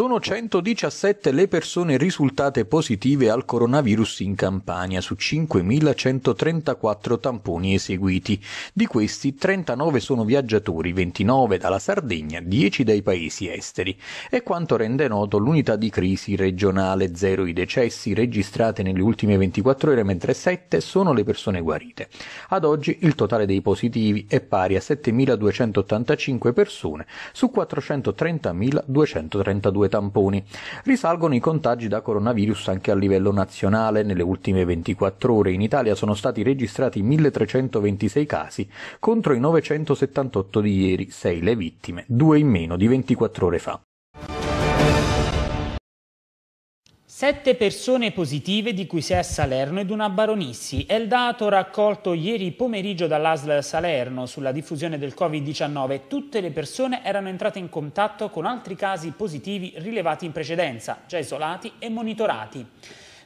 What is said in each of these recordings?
Sono 117 le persone risultate positive al coronavirus in Campania su 5.134 tamponi eseguiti. Di questi 39 sono viaggiatori, 29 dalla Sardegna, 10 dai paesi esteri. È quanto rende noto l'unità di crisi regionale, zero i decessi registrati nelle ultime 24 ore, mentre 7 sono le persone guarite. Ad oggi il totale dei positivi è pari a 7.285 persone su 430.232 tamponi. Risalgono i contagi da coronavirus anche a livello nazionale. Nelle ultime 24 ore in Italia sono stati registrati 1326 casi contro i 978 di ieri, 6 le vittime, 2 in meno di 24 ore fa. Sette persone positive, di cui sei a Salerno ed una Baronissi, è il dato raccolto ieri pomeriggio dall'ASL Salerno sulla diffusione del Covid-19. Tutte le persone erano entrate in contatto con altri casi positivi rilevati in precedenza, già isolati e monitorati.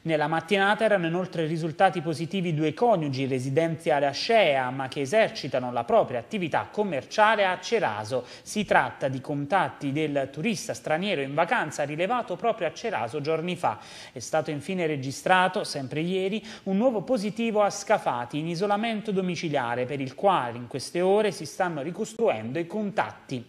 Nella mattinata erano inoltre risultati positivi due coniugi residenti alla Scea, ma che esercitano la propria attività commerciale a Ceraso. Si tratta di contatti del turista straniero in vacanza rilevato proprio a Ceraso giorni fa. È stato infine registrato, sempre ieri, un nuovo positivo a Scafati in isolamento domiciliare per il quale in queste ore si stanno ricostruendo i contatti.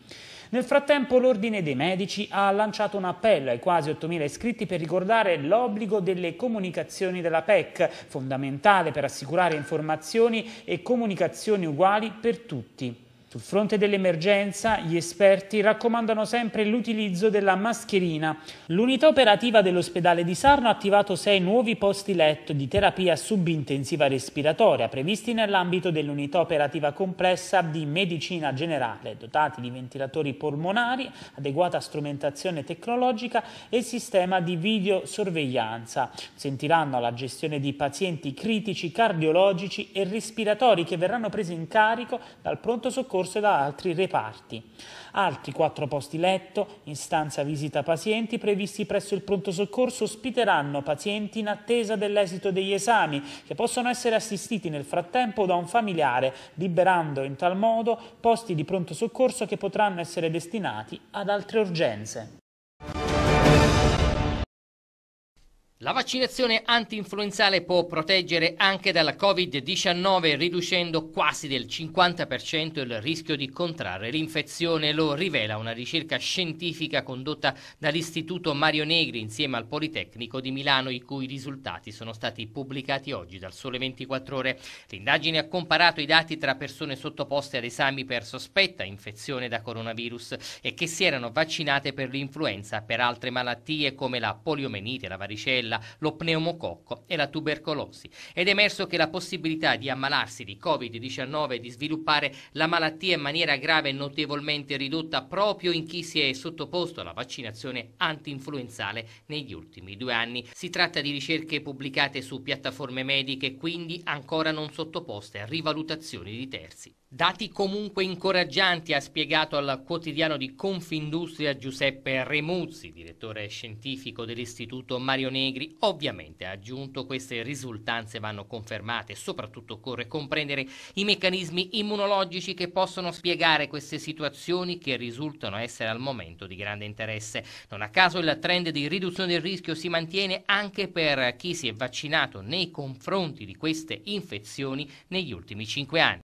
Nel frattempo l'Ordine dei Medici ha lanciato un appello ai quasi 8.000 iscritti per ricordare l'obbligo delle comunicazioni della PEC, fondamentale per assicurare informazioni e comunicazioni uguali per tutti. Sul fronte dell'emergenza, gli esperti raccomandano sempre l'utilizzo della mascherina. L'unità operativa dell'ospedale di Sarno ha attivato sei nuovi posti letto di terapia subintensiva respiratoria previsti nell'ambito dell'unità operativa complessa di medicina generale, dotati di ventilatori polmonari, adeguata strumentazione tecnologica e sistema di videosorveglianza. Sentiranno la gestione di pazienti critici cardiologici e respiratori che verranno presi in carico dal pronto soccorso soccorso da altri reparti. Altri quattro posti letto in stanza visita pazienti previsti presso il pronto soccorso ospiteranno pazienti in attesa dell'esito degli esami che possono essere assistiti nel frattempo da un familiare, liberando in tal modo posti di pronto soccorso che potranno essere destinati ad altre urgenze. La vaccinazione anti-influenzale può proteggere anche dalla Covid-19 riducendo quasi del 50% il rischio di contrarre l'infezione, lo rivela una ricerca scientifica condotta dall'Istituto Mario Negri insieme al Politecnico di Milano i cui risultati sono stati pubblicati oggi dal Sole 24 Ore. L'indagine ha comparato i dati tra persone sottoposte ad esami per sospetta infezione da coronavirus e che si erano vaccinate per l'influenza per altre malattie come la poliomelite, la varicella, salmonella, lo pneumococco e la tubercolosi. Ed è emerso che la possibilità di ammalarsi di Covid-19 e di sviluppare la malattia in maniera grave è notevolmente ridotta proprio in chi si è sottoposto alla vaccinazione anti-influenzale negli ultimi due anni. Si tratta di ricerche pubblicate su piattaforme mediche, quindi ancora non sottoposte a rivalutazioni di terzi. Dati comunque incoraggianti, ha spiegato al quotidiano di Confindustria Giuseppe Remuzzi, direttore scientifico dell'Istituto Mario Negri. Ovviamente, ha aggiunto, queste risultanze vanno confermate. Soprattutto occorre comprendere i meccanismi immunologici che possono spiegare queste situazioni che risultano essere al momento di grande interesse. Non a caso il trend di riduzione del rischio si mantiene anche per chi si è vaccinato nei confronti di queste infezioni negli ultimi cinque anni.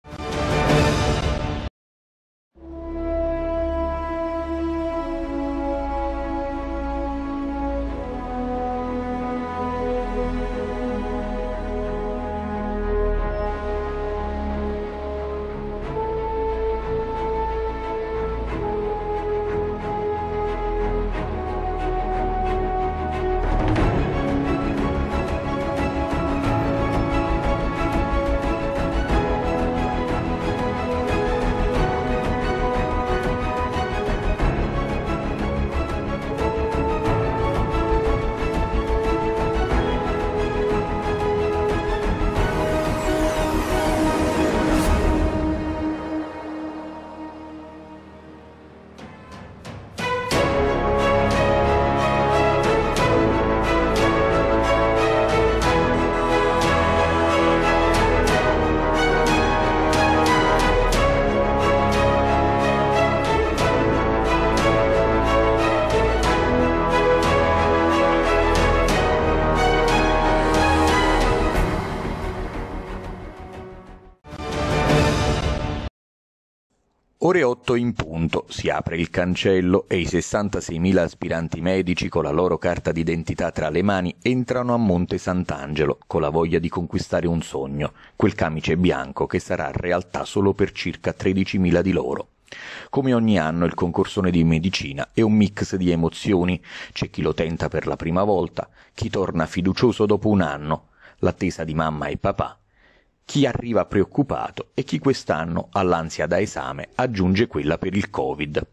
Ore 8 in punto, si apre il cancello e i 66.000 aspiranti medici con la loro carta d'identità tra le mani entrano a Monte Sant'Angelo con la voglia di conquistare un sogno, quel camice bianco che sarà realtà solo per circa 13.000 di loro. Come ogni anno il concorsone di medicina è un mix di emozioni, c'è chi lo tenta per la prima volta, chi torna fiducioso dopo un anno, l'attesa di mamma e papà, chi arriva preoccupato e chi quest'anno all'ansia da esame aggiunge quella per il Covid.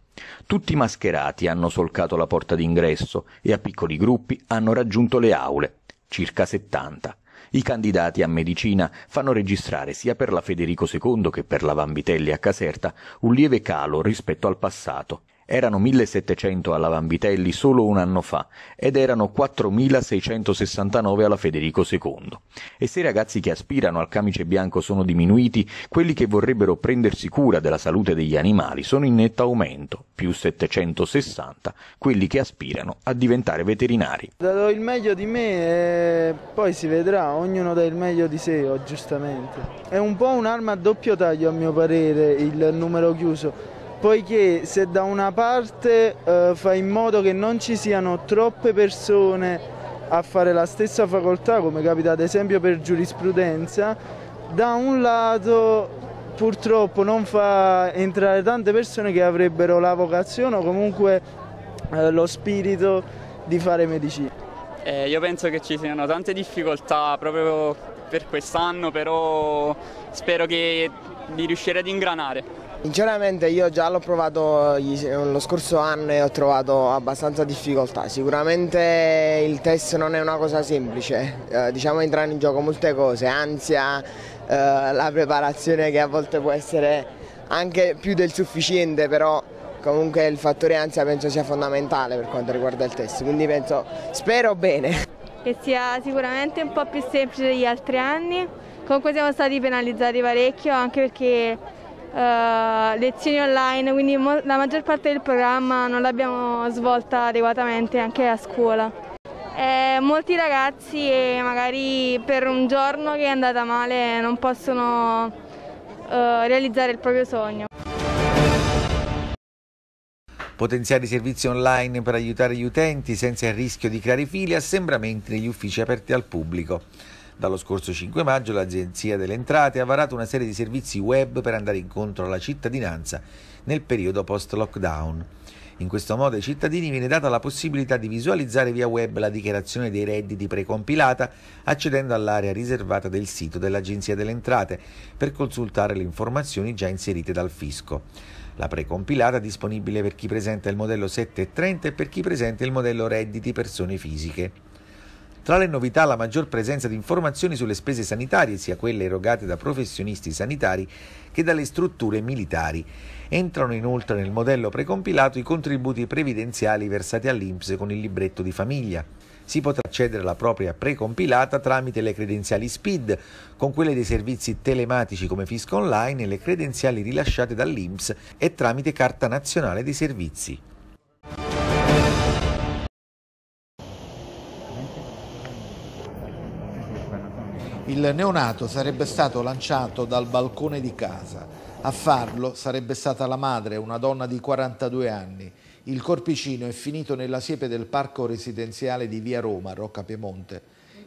Tutti mascherati hanno solcato la porta d'ingresso e a piccoli gruppi hanno raggiunto le aule, circa 70. I candidati a medicina fanno registrare sia per la Federico II che per la Vanvitelli a Caserta un lieve calo rispetto al passato erano 1700 alla Vanvitelli solo un anno fa ed erano 4669 alla Federico II. E se i ragazzi che aspirano al camice bianco sono diminuiti, quelli che vorrebbero prendersi cura della salute degli animali sono in netto aumento, più 760, quelli che aspirano a diventare veterinari. Darò il meglio di me e poi si vedrà, ognuno dà il meglio di sé, giustamente. È un po' un'arma a doppio taglio a mio parere il numero chiuso poiché se da una parte eh, fa in modo che non ci siano troppe persone a fare la stessa facoltà, come capita ad esempio per giurisprudenza, da un lato purtroppo non fa entrare tante persone che avrebbero la vocazione o comunque eh, lo spirito di fare medicina. Eh, io penso che ci siano tante difficoltà proprio per quest'anno, però spero di riuscire ad ingranare. Sinceramente io già l'ho provato lo scorso anno e ho trovato abbastanza difficoltà, sicuramente il test non è una cosa semplice, eh, diciamo entrano in gioco molte cose, ansia, eh, la preparazione che a volte può essere anche più del sufficiente però comunque il fattore ansia penso sia fondamentale per quanto riguarda il test, quindi penso spero bene. Che sia sicuramente un po' più semplice degli altri anni, comunque siamo stati penalizzati parecchio anche perché eh, lezioni online, quindi la maggior parte del programma non l'abbiamo svolta adeguatamente anche a scuola. Eh, molti ragazzi eh, magari per un giorno che è andata male non possono eh, realizzare il proprio sogno. Potenziare i servizi online per aiutare gli utenti senza il rischio di creare fili e assembramenti negli uffici aperti al pubblico. Dallo scorso 5 maggio l'Agenzia delle Entrate ha varato una serie di servizi web per andare incontro alla cittadinanza nel periodo post-lockdown. In questo modo ai cittadini viene data la possibilità di visualizzare via web la dichiarazione dei redditi precompilata accedendo all'area riservata del sito dell'Agenzia delle Entrate per consultare le informazioni già inserite dal fisco. La precompilata è disponibile per chi presenta il modello 730 e per chi presenta il modello redditi persone fisiche. Tra le novità la maggior presenza di informazioni sulle spese sanitarie, sia quelle erogate da professionisti sanitari che dalle strutture militari. Entrano inoltre nel modello precompilato i contributi previdenziali versati all'INPS con il libretto di famiglia. Si potrà accedere alla propria precompilata tramite le credenziali SPID, con quelle dei servizi telematici come Fisco Online e le credenziali rilasciate dall'INPS e tramite Carta Nazionale dei Servizi. Il neonato sarebbe stato lanciato dal balcone di casa. A farlo sarebbe stata la madre, una donna di 42 anni. Il corpicino è finito nella siepe del parco residenziale di Via Roma, Rocca Piemonte.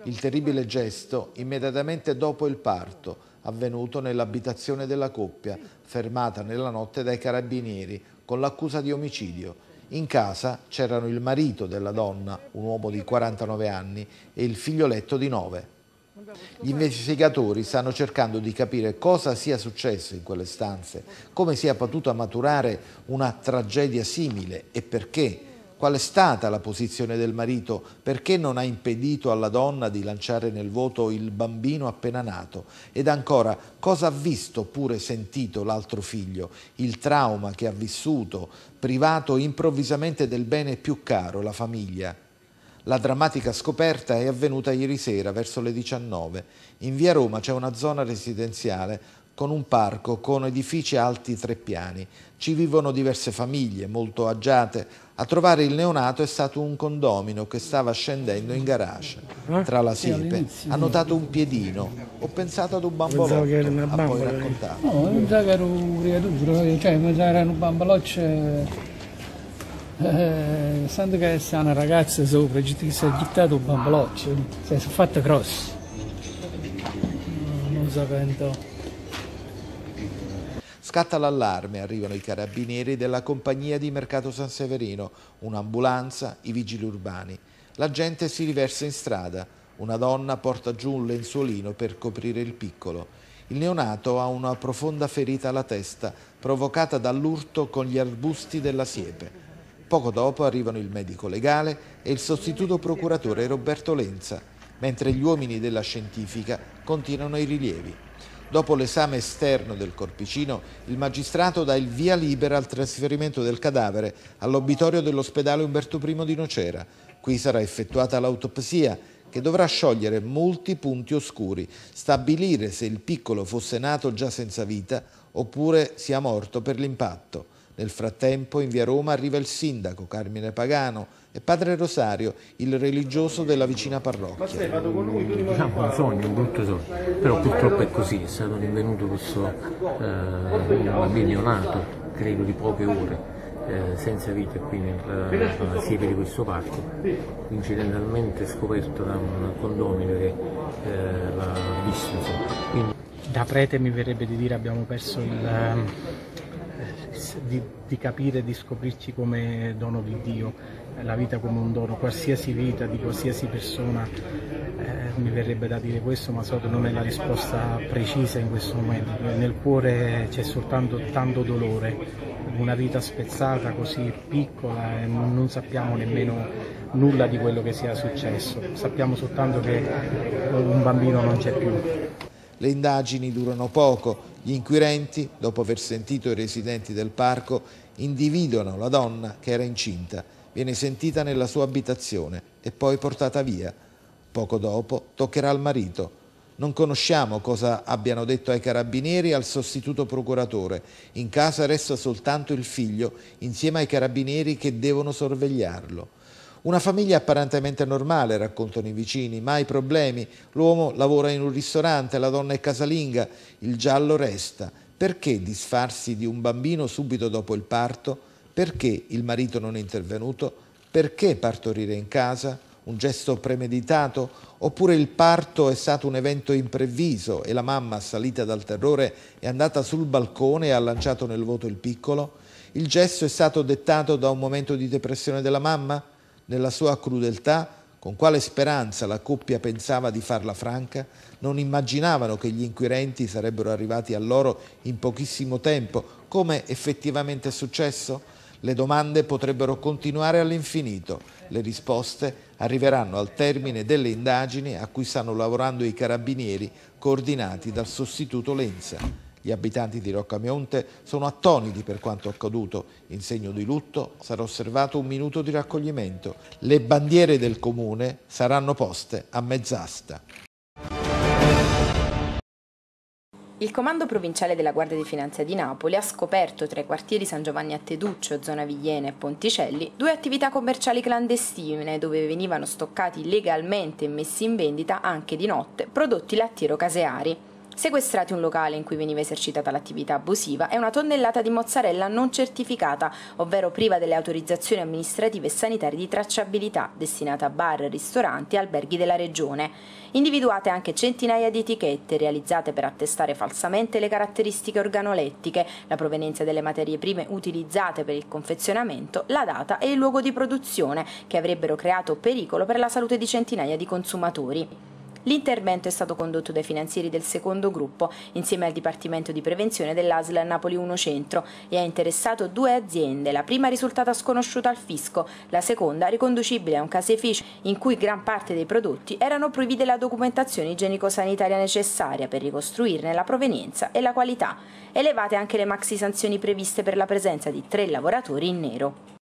Il terribile gesto immediatamente dopo il parto, avvenuto nell'abitazione della coppia, fermata nella notte dai carabinieri con l'accusa di omicidio. In casa c'erano il marito della donna, un uomo di 49 anni, e il figlioletto di 9. Gli investigatori stanno cercando di capire cosa sia successo in quelle stanze, come sia potuta maturare una tragedia simile e perché. Qual è stata la posizione del marito? Perché non ha impedito alla donna di lanciare nel voto il bambino appena nato? Ed ancora, cosa ha visto oppure sentito l'altro figlio? Il trauma che ha vissuto, privato improvvisamente del bene più caro, la famiglia. La drammatica scoperta è avvenuta ieri sera verso le 19. In via Roma c'è una zona residenziale con un parco con edifici alti tre piani. Ci vivono diverse famiglie molto agiate. A trovare il neonato è stato un condomino che stava scendendo in garage. Eh? Tra la siepe ha notato un piedino. Ho pensato ad un bambolotto, ha poi raccontato. No, pensavo che era un creatura, cioè pensavo che era un bambolotto eh, santo che c'è una ragazza sopra, ci si è gittato un bamboloccio, cioè, si è fatto cross. Non sapendo. Scatta l'allarme, arrivano i carabinieri della compagnia di Mercato San Severino, un'ambulanza, i vigili urbani. La gente si riversa in strada, una donna porta giù un lenzuolino per coprire il piccolo. Il neonato ha una profonda ferita alla testa, provocata dall'urto con gli arbusti della siepe. Poco dopo arrivano il medico legale e il sostituto procuratore Roberto Lenza, mentre gli uomini della scientifica continuano i rilievi. Dopo l'esame esterno del corpicino, il magistrato dà il via libera al trasferimento del cadavere all'obitorio dell'ospedale Umberto I di Nocera. Qui sarà effettuata l'autopsia che dovrà sciogliere molti punti oscuri, stabilire se il piccolo fosse nato già senza vita oppure sia morto per l'impatto. Nel frattempo in via Roma arriva il sindaco Carmine Pagano e padre Rosario, il religioso della vicina parrocchia. Ma vado con lui, Diciamo un sogno, un brutto sogno, però purtroppo è così, è stato rinvenuto questo eh, nato, credo di poche ore, eh, senza vita qui nel uh, siepe di questo parco, incidentalmente scoperto da un condomino che eh, l'ha visto. Quindi... Da prete mi verrebbe di dire abbiamo perso il ehm, di, di capire, di scoprirci come dono di Dio, eh, la vita come un dono, qualsiasi vita di qualsiasi persona, eh, mi verrebbe da dire questo, ma so che non è la risposta precisa in questo momento, nel cuore c'è soltanto tanto dolore, una vita spezzata così piccola e non, non sappiamo nemmeno nulla di quello che sia successo, sappiamo soltanto che un bambino non c'è più. Le indagini durano poco, gli inquirenti, dopo aver sentito i residenti del parco, individuano la donna che era incinta, viene sentita nella sua abitazione e poi portata via. Poco dopo toccherà al marito. Non conosciamo cosa abbiano detto ai carabinieri e al sostituto procuratore. In casa resta soltanto il figlio insieme ai carabinieri che devono sorvegliarlo. Una famiglia apparentemente normale, raccontano i vicini, mai problemi. L'uomo lavora in un ristorante, la donna è casalinga, il giallo resta. Perché disfarsi di un bambino subito dopo il parto? Perché il marito non è intervenuto? Perché partorire in casa? Un gesto premeditato? Oppure il parto è stato un evento improvviso e la mamma, assalita dal terrore, è andata sul balcone e ha lanciato nel vuoto il piccolo? Il gesto è stato dettato da un momento di depressione della mamma? Nella sua crudeltà, con quale speranza la coppia pensava di farla franca, non immaginavano che gli inquirenti sarebbero arrivati a loro in pochissimo tempo, come effettivamente è successo? Le domande potrebbero continuare all'infinito, le risposte arriveranno al termine delle indagini a cui stanno lavorando i carabinieri coordinati dal sostituto Lenza. Gli abitanti di Roccamionte sono attoniti per quanto accaduto. In segno di lutto sarà osservato un minuto di raccoglimento. Le bandiere del comune saranno poste a mezz'asta. Il Comando Provinciale della Guardia di Finanza di Napoli ha scoperto tra i quartieri San Giovanni a Teduccio, zona Vigliena e Ponticelli, due attività commerciali clandestine dove venivano stoccati legalmente e messi in vendita anche di notte prodotti lattiero-caseari. Sequestrati un locale in cui veniva esercitata l'attività abusiva e una tonnellata di mozzarella non certificata, ovvero priva delle autorizzazioni amministrative e sanitarie di tracciabilità, destinata a bar, ristoranti e alberghi della regione. Individuate anche centinaia di etichette realizzate per attestare falsamente le caratteristiche organolettiche, la provenienza delle materie prime utilizzate per il confezionamento, la data e il luogo di produzione, che avrebbero creato pericolo per la salute di centinaia di consumatori. L'intervento è stato condotto dai finanzieri del secondo gruppo, insieme al Dipartimento di Prevenzione dell'ASL Napoli 1 Centro, e ha interessato due aziende, la prima risultata sconosciuta al fisco, la seconda riconducibile a un caseificio in cui gran parte dei prodotti erano privi della documentazione igienico-sanitaria necessaria per ricostruirne la provenienza e la qualità. Elevate anche le maxi sanzioni previste per la presenza di tre lavoratori in nero.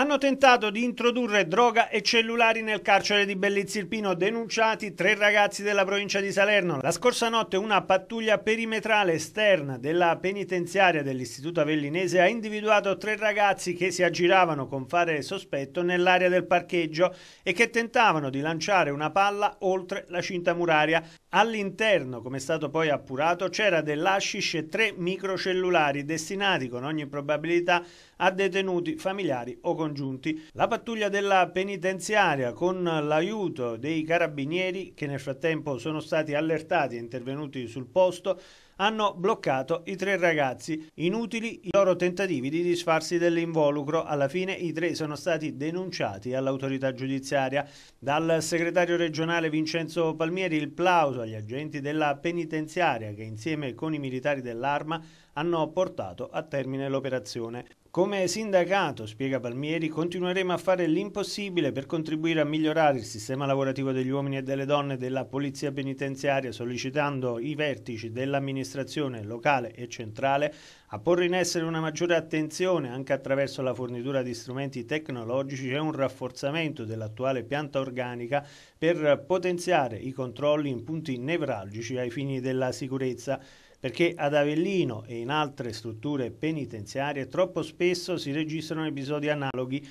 Hanno tentato di introdurre droga e cellulari nel carcere di Bellizzirpino, denunciati tre ragazzi della provincia di Salerno. La scorsa notte una pattuglia perimetrale esterna della penitenziaria dell'Istituto Avellinese ha individuato tre ragazzi che si aggiravano con fare sospetto nell'area del parcheggio e che tentavano di lanciare una palla oltre la cinta muraria. All'interno, come è stato poi appurato, c'era dell'ashish e tre microcellulari destinati con ogni probabilità a a detenuti familiari o congiunti. La pattuglia della penitenziaria con l'aiuto dei carabinieri che nel frattempo sono stati allertati e intervenuti sul posto hanno bloccato i tre ragazzi. Inutili i loro tentativi di disfarsi dell'involucro. Alla fine i tre sono stati denunciati all'autorità giudiziaria. Dal segretario regionale Vincenzo Palmieri il plauso agli agenti della penitenziaria che insieme con i militari dell'arma hanno portato a termine l'operazione. Come sindacato, spiega Palmieri, continueremo a fare l'impossibile per contribuire a migliorare il sistema lavorativo degli uomini e delle donne della polizia penitenziaria, sollecitando i vertici dell'amministrazione locale e centrale a porre in essere una maggiore attenzione anche attraverso la fornitura di strumenti tecnologici e un rafforzamento dell'attuale pianta organica per potenziare i controlli in punti nevralgici ai fini della sicurezza perché ad Avellino e in altre strutture penitenziarie troppo spesso si registrano episodi analoghi.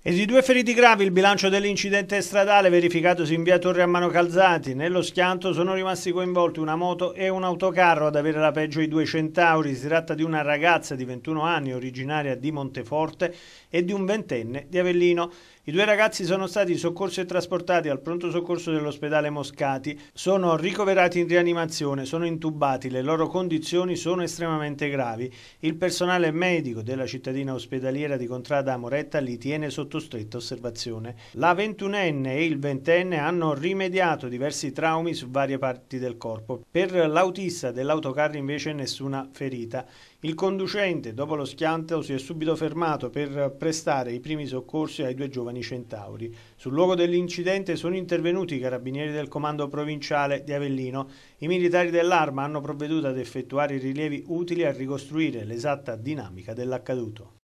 E di due feriti gravi il bilancio dell'incidente stradale verificatosi in via Torre a Mano Calzati. Nello schianto sono rimasti coinvolti una moto e un autocarro ad avere la peggio i due centauri. Si tratta di una ragazza di 21 anni originaria di Monteforte e di un ventenne di Avellino. I due ragazzi sono stati soccorsi e trasportati al pronto soccorso dell'ospedale Moscati, sono ricoverati in rianimazione, sono intubati, le loro condizioni sono estremamente gravi. Il personale medico della cittadina ospedaliera di Contrada Moretta li tiene sotto stretta osservazione. La 21enne e il 20enne hanno rimediato diversi traumi su varie parti del corpo. Per l'autista dell'autocarro invece nessuna ferita. Il conducente, dopo lo schianto, si è subito fermato per prestare i primi soccorsi ai due giovani centauri. Sul luogo dell'incidente sono intervenuti i carabinieri del comando provinciale di Avellino. I militari dell'arma hanno provveduto ad effettuare i rilievi utili a ricostruire l'esatta dinamica dell'accaduto.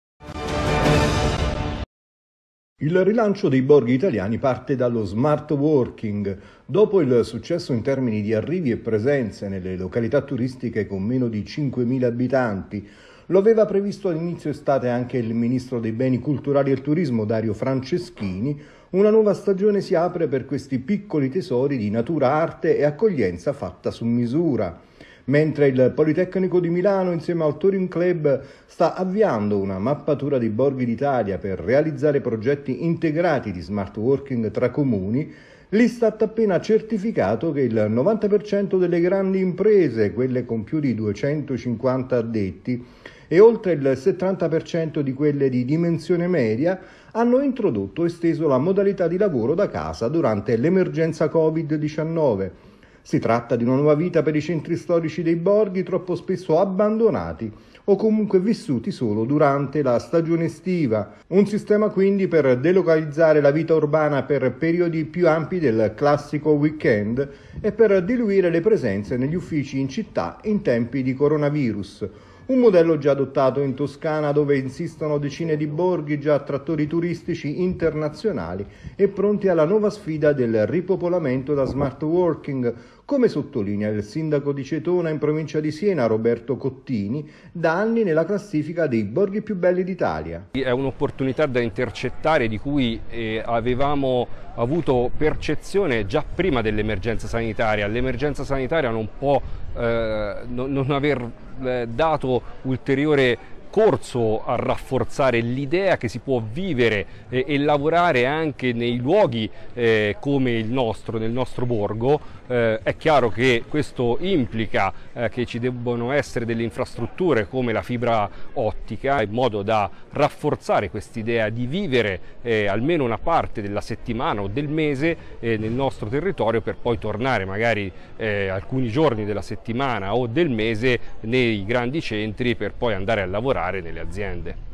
Il rilancio dei borghi italiani parte dallo smart working. Dopo il successo in termini di arrivi e presenze nelle località turistiche con meno di 5.000 abitanti, lo aveva previsto all'inizio estate anche il ministro dei beni culturali e turismo Dario Franceschini, una nuova stagione si apre per questi piccoli tesori di natura, arte e accoglienza fatta su misura mentre il Politecnico di Milano insieme al Touring Club sta avviando una mappatura di borghi d'Italia per realizzare progetti integrati di smart working tra comuni, l'Istat ha appena certificato che il 90% delle grandi imprese, quelle con più di 250 addetti, e oltre il 70% di quelle di dimensione media hanno introdotto e esteso la modalità di lavoro da casa durante l'emergenza Covid-19 si tratta di una nuova vita per i centri storici dei borghi troppo spesso abbandonati o comunque vissuti solo durante la stagione estiva. Un sistema quindi per delocalizzare la vita urbana per periodi più ampi del classico weekend e per diluire le presenze negli uffici in città in tempi di coronavirus un modello già adottato in Toscana dove insistono decine di borghi già attrattori turistici internazionali e pronti alla nuova sfida del ripopolamento da smart working come sottolinea il sindaco di Cetona in provincia di Siena Roberto Cottini, da anni nella classifica dei borghi più belli d'Italia. È un'opportunità da intercettare di cui eh, avevamo avuto percezione già prima dell'emergenza sanitaria. L'emergenza sanitaria non può eh, non aver eh, dato ulteriore corso a rafforzare l'idea che si può vivere e, eh, e lavorare anche nei luoghi eh, come il nostro, nel nostro borgo, eh, è chiaro che questo implica eh, che ci debbano essere delle infrastrutture come la fibra ottica in modo da rafforzare quest'idea di vivere eh, almeno una parte della settimana o del mese eh, nel nostro territorio per poi tornare magari eh, alcuni giorni della settimana o del mese nei grandi centri per poi andare a lavorare nelle aziende.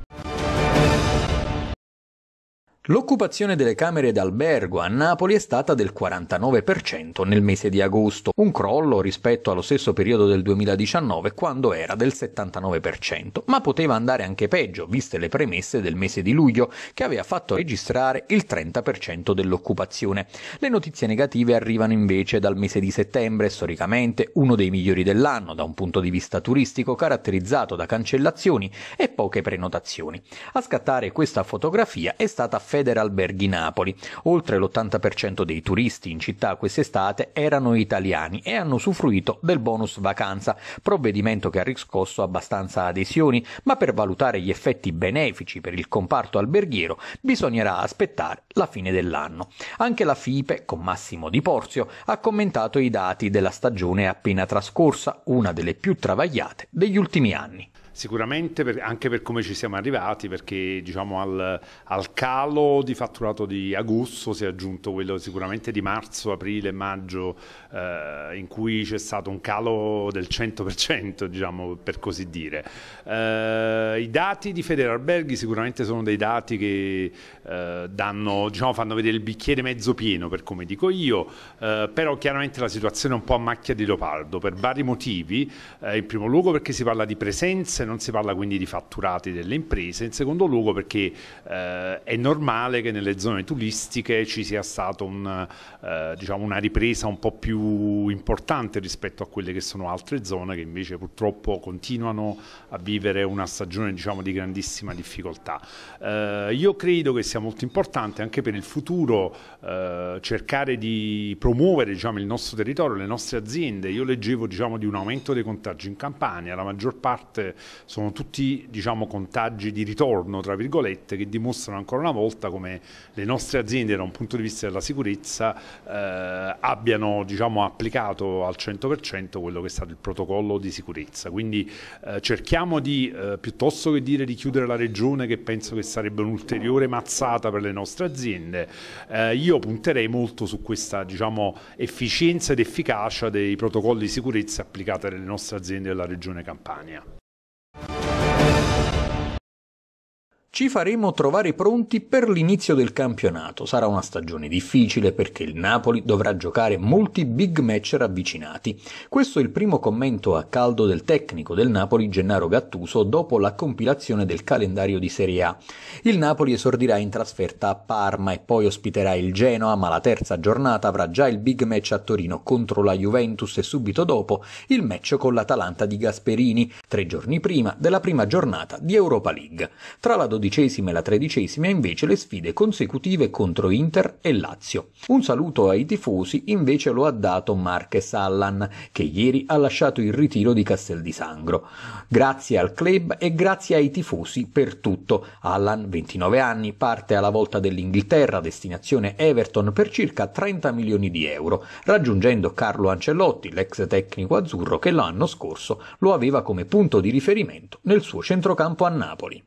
L'occupazione delle camere d'albergo a Napoli è stata del 49% nel mese di agosto, un crollo rispetto allo stesso periodo del 2019 quando era del 79%, ma poteva andare anche peggio, viste le premesse del mese di luglio, che aveva fatto registrare il 30% dell'occupazione. Le notizie negative arrivano invece dal mese di settembre, storicamente uno dei migliori dell'anno da un punto di vista turistico, caratterizzato da cancellazioni e poche prenotazioni. A scattare questa fotografia è stata Federica Federalberghi Napoli. Oltre l'80% dei turisti in città quest'estate erano italiani e hanno usufruito del bonus vacanza, provvedimento che ha riscosso abbastanza adesioni, ma per valutare gli effetti benefici per il comparto alberghiero bisognerà aspettare la fine dell'anno. Anche la FIPE, con Massimo Di Porzio, ha commentato i dati della stagione appena trascorsa, una delle più travagliate degli ultimi anni. Sicuramente per, anche per come ci siamo arrivati, perché diciamo, al, al, calo di fatturato di agosto si è aggiunto quello sicuramente di marzo, aprile, maggio, eh, in cui c'è stato un calo del 100%, diciamo, per così dire. Eh, I dati di Federalberghi sicuramente sono dei dati che eh, danno, diciamo, fanno vedere il bicchiere mezzo pieno, per come dico io, eh, però chiaramente la situazione è un po' a macchia di leopardo, per vari motivi, eh, in primo luogo perché si parla di presenze, non si parla quindi di fatturati delle imprese, in secondo luogo perché eh, è normale che nelle zone turistiche ci sia stata un, eh, diciamo una ripresa un po' più importante rispetto a quelle che sono altre zone che invece purtroppo continuano a vivere una stagione diciamo, di grandissima difficoltà. Eh, io credo che sia molto importante anche per il futuro eh, cercare di promuovere diciamo, il nostro territorio, le nostre aziende. Io leggevo diciamo, di un aumento dei contagi in Campania, la maggior parte sono tutti diciamo, contagi di ritorno, tra virgolette, che dimostrano ancora una volta come le nostre aziende da un punto di vista della sicurezza eh, abbiano diciamo, applicato al 100% quello che è stato il protocollo di sicurezza. Quindi eh, cerchiamo di, eh, piuttosto che dire di chiudere la regione, che penso che sarebbe un'ulteriore mazzata per le nostre aziende, eh, io punterei molto su questa diciamo, efficienza ed efficacia dei protocolli di sicurezza applicati alle nostre aziende della regione Campania. Ci faremo trovare pronti per l'inizio del campionato. Sarà una stagione difficile perché il Napoli dovrà giocare molti big match ravvicinati. Questo è il primo commento a caldo del tecnico del Napoli Gennaro Gattuso dopo la compilazione del calendario di Serie A. Il Napoli esordirà in trasferta a Parma e poi ospiterà il Genoa, ma la terza giornata avrà già il big match a Torino contro la Juventus e subito dopo il match con l'Atalanta di Gasperini, tre giorni prima della prima giornata di Europa League. Tra la dodicesima e la tredicesima invece le sfide consecutive contro Inter e Lazio. Un saluto ai tifosi invece lo ha dato Marques Allan, che ieri ha lasciato il ritiro di Castel di Sangro. Grazie al club e grazie ai tifosi per tutto. Allan, 29 anni, parte alla volta dell'Inghilterra, destinazione Everton, per circa 30 milioni di euro, raggiungendo Carlo Ancelotti, l'ex tecnico azzurro che l'anno scorso lo aveva come punto di riferimento nel suo centrocampo a Napoli.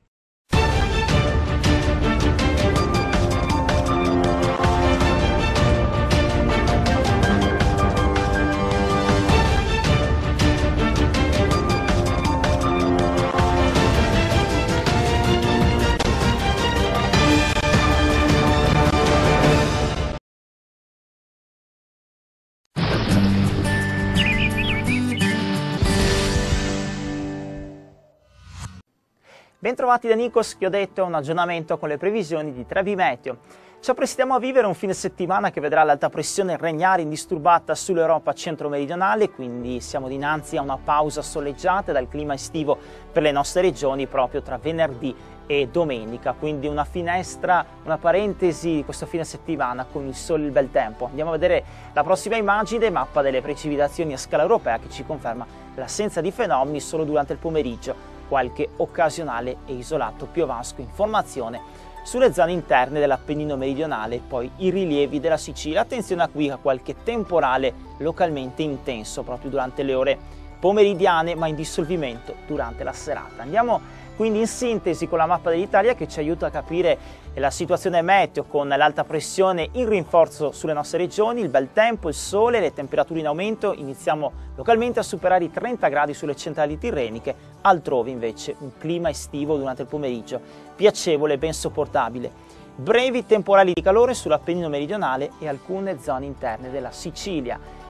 Bentrovati da Nikos, che ho detto è un aggiornamento con le previsioni di Trevi Meteo. Ci apprestiamo a vivere un fine settimana che vedrà l'alta pressione regnare indisturbata sull'Europa centro-meridionale, quindi siamo dinanzi a una pausa soleggiata dal clima estivo per le nostre regioni proprio tra venerdì e domenica, quindi una finestra, una parentesi di questo fine settimana con il sole e il bel tempo. Andiamo a vedere la prossima immagine, mappa delle precipitazioni a scala europea che ci conferma l'assenza di fenomeni solo durante il pomeriggio qualche occasionale e isolato piovasco in formazione sulle zone interne dell'Appennino meridionale e poi i rilievi della Sicilia. Attenzione a qui a qualche temporale localmente intenso proprio durante le ore pomeridiane ma in dissolvimento durante la serata. Andiamo quindi in sintesi con la mappa dell'Italia che ci aiuta a capire la situazione meteo con l'alta pressione, in rinforzo sulle nostre regioni, il bel tempo, il sole, le temperature in aumento, iniziamo localmente a superare i 30 gradi sulle centrali tirreniche, altrove invece un clima estivo durante il pomeriggio, piacevole e ben sopportabile. Brevi temporali di calore sull'Appennino meridionale e alcune zone interne della Sicilia.